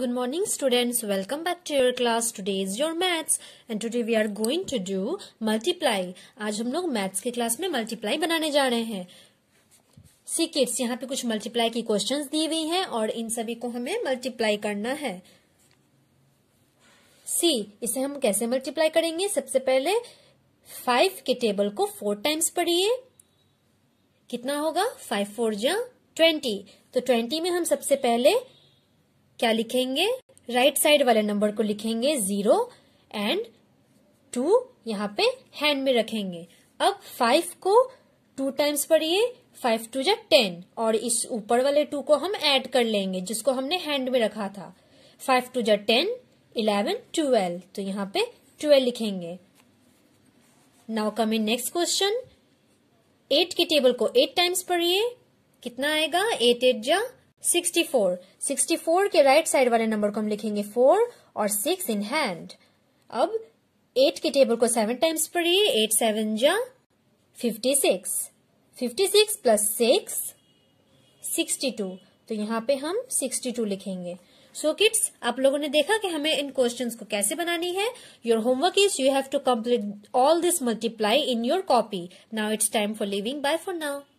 Good morning students, welcome back to your class. Today is your maths and today we are going to do multiply. आज हम लोग maths की class में multiply बनाने जा रहे हैं सी किड्स यहाँ पे कुछ मल्टीप्लाई की क्वेश्चंस दी हुई हैं और इन सभी को हमें मल्टीप्लाई करना है सी इसे हम कैसे मल्टीप्लाई करेंगे सबसे पहले फाइव के टेबल को फोर टाइम्स पढ़िए कितना होगा फाइव फोर जा ट्वेंटी तो ट्वेंटी में हम सबसे पहले क्या लिखेंगे राइट right साइड वाले नंबर को लिखेंगे जीरो एंड टू यहाँ पे हैंड में रखेंगे अब फाइव को टू टाइम्स पढ़िए फाइव टू जब टेन और इस ऊपर वाले टू को हम ऐड कर लेंगे जिसको हमने हैंड में रखा था फाइव टू जब टेन इलेवन ट्वेल्व तो यहाँ पे ट्वेल्व लिखेंगे now come in next question eight के टेबल को एट टाइम्स पढ़िए कितना आएगा एट एट जा फोर सिक्सटी फोर के राइट साइड वाले नंबर को हम लिखेंगे फोर और सिक्स इन हैंड अब एट के टेबल को सेवन टाइम्स पढ़िए एट सेवन जा fifty six plus six sixty two तो यहाँ पे हम सिक्सटी टू लिखेंगे सो so किड्स आप लोगों ने देखा कि हमें इन क्वेश्चंस को कैसे बनानी है your homework is you have to complete all this multiply in your copy now it's time for leaving bye for now